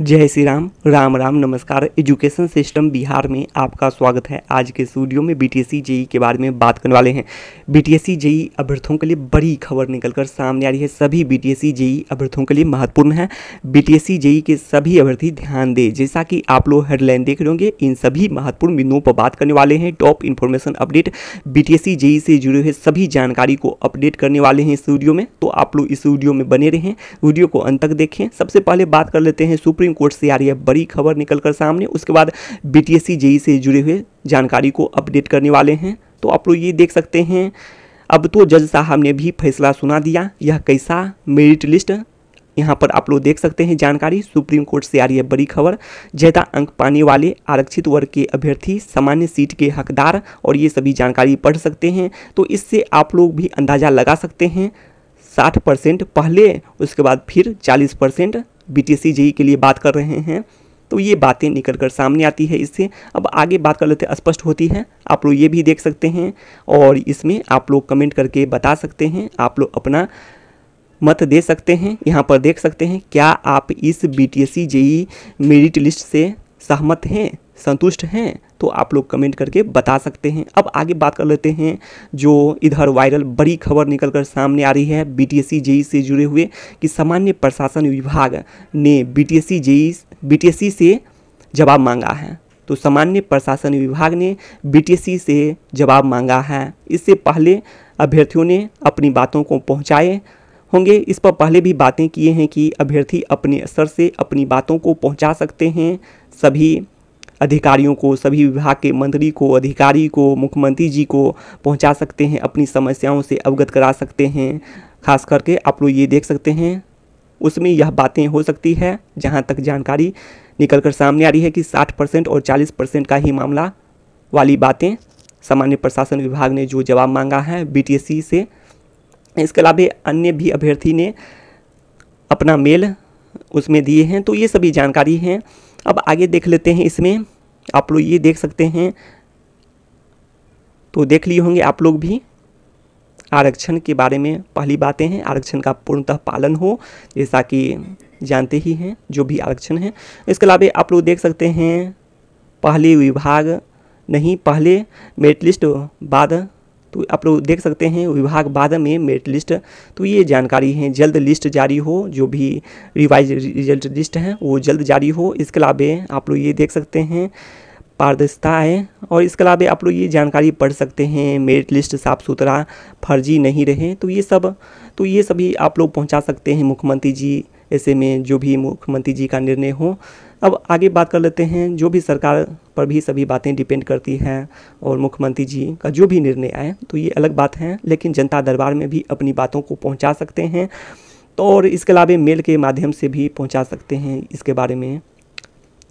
जय श्री राम राम राम नमस्कार education system Bihar में आपका स्वागत है आज के स्टूडियो में बीटीएससी जेई e के बारे में बात करने वाले हैं बीटीएससी जेई e अभ्यर्थियों के लिए बड़ी खबर निकलकर सामने आ रही है सभी बीटीएससी जेई e अभ्यर्थियों के लिए महत्वपूर्ण है बीटीएससी जेई के सभी अभ्यर्थी ध्यान दें जैसा कि आप लोग हेडलाइन देख रहे होंगे इन सभी महत्वपूर्ण बिंदुओं पर बात करने वाले हैं top information update BTSC JE से जुड़े हुए सभी जानकारी को अपडेट करने वाले हैं इस में तो आप लोग इस वीडियो में बने रहें वीडियो को अंत तक देखें सबसे पहले बात कर लेते हैं सुप्रीम सुप्रीम कोर्ट से आ रही है बड़ी खबर निकल कर सामने उसके बाद बी टी से जुड़े हुए जानकारी को अपडेट करने वाले हैं तो आप लोग ये देख सकते हैं अब तो जज साहब ने भी फैसला सुना दिया यह कैसा मेरिट लिस्ट यहाँ पर आप लोग देख सकते हैं जानकारी सुप्रीम कोर्ट से आ रही है बड़ी खबर ज्यादा अंक पाने वाले आरक्षित वर्ग के अभ्यर्थी सामान्य सीट के हकदार और ये सभी जानकारी पढ़ सकते हैं तो इससे आप लोग भी अंदाज़ा लगा सकते हैं साठ परसेंट पहले उसके बाद फिर चालीस परसेंट बी टी e के लिए बात कर रहे हैं तो ये बातें निकल कर सामने आती है इससे अब आगे बात कर लेते स्पष्ट होती है आप लोग ये भी देख सकते हैं और इसमें आप लोग कमेंट करके बता सकते हैं आप लोग अपना मत दे सकते हैं यहाँ पर देख सकते हैं क्या आप इस B T S merit list से सहमत हैं संतुष्ट हैं तो आप लोग कमेंट करके बता सकते हैं अब आगे बात कर लेते हैं जो इधर वायरल बड़ी खबर निकल कर सामने आ रही है बीटीएससी जेई से जुड़े हुए कि सामान्य प्रशासन विभाग ने बीटीएससी जेई बीटीएससी से जवाब मांगा है तो सामान्य प्रशासन विभाग ने बीटीएससी से जवाब मांगा है इससे पहले अभ्यर्थियों ने अपनी बातों को पहुँचाए होंगे इस पर पहले भी बातें किए हैं कि अभ्यर्थी अपने स्तर से अपनी बातों को पहुंचा सकते हैं सभी अधिकारियों को सभी विभाग के मंत्री को अधिकारी को मुख्यमंत्री जी को पहुंचा सकते हैं अपनी समस्याओं से अवगत करा सकते हैं खास करके आप लोग ये देख सकते हैं उसमें यह बातें हो सकती है जहां तक जानकारी निकल कर सामने आ रही है कि 60 परसेंट और 40 परसेंट का ही मामला वाली बातें सामान्य प्रशासन विभाग ने जो जवाब मांगा है बी से इसके अलावा अन्य भी अभ्यर्थी ने अपना मेल उसमें दिए हैं तो ये सभी जानकारी हैं अब आगे देख लेते हैं इसमें आप लोग ये देख सकते हैं तो देख लिए होंगे आप लोग भी आरक्षण के बारे में पहली बातें हैं आरक्षण का पूर्णतः पालन हो जैसा कि जानते ही हैं जो भी आरक्षण है इसके अलावा आप लोग देख सकते हैं पहले विभाग नहीं पहले मेरिट लिस्ट बाद तो आप लोग देख सकते हैं विभाग बाद में मेरिट लिस्ट तो ये जानकारी है जल्द लिस्ट जारी हो जो भी रिवाइज रिजल्ट लिस्ट हैं वो जल्द जारी हो इसके अलावा आप लोग ये देख सकते हैं पारदर्शिता है और इसके अलावा आप लोग ये जानकारी पढ़ सकते हैं मेरिट लिस्ट साफ सुथरा फर्जी नहीं रहे तो ये सब तो ये सभी आप लोग पहुंचा सकते हैं मुख्यमंत्री जी ऐसे में जो भी मुख्यमंत्री जी का निर्णय हो अब आगे बात कर लेते हैं जो भी सरकार पर भी सभी बातें डिपेंड करती हैं और मुख्यमंत्री जी का जो भी निर्णय आए तो ये अलग बात है लेकिन जनता दरबार में भी अपनी बातों को पहुँचा सकते हैं तो और इसके अलावा मेल के माध्यम से भी पहुँचा सकते हैं इसके बारे में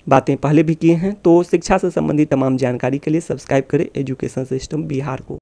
बातें पहले भी किए हैं तो शिक्षा से संबंधित तमाम जानकारी के लिए सब्सक्राइब करें एजुकेशन सिस्टम बिहार को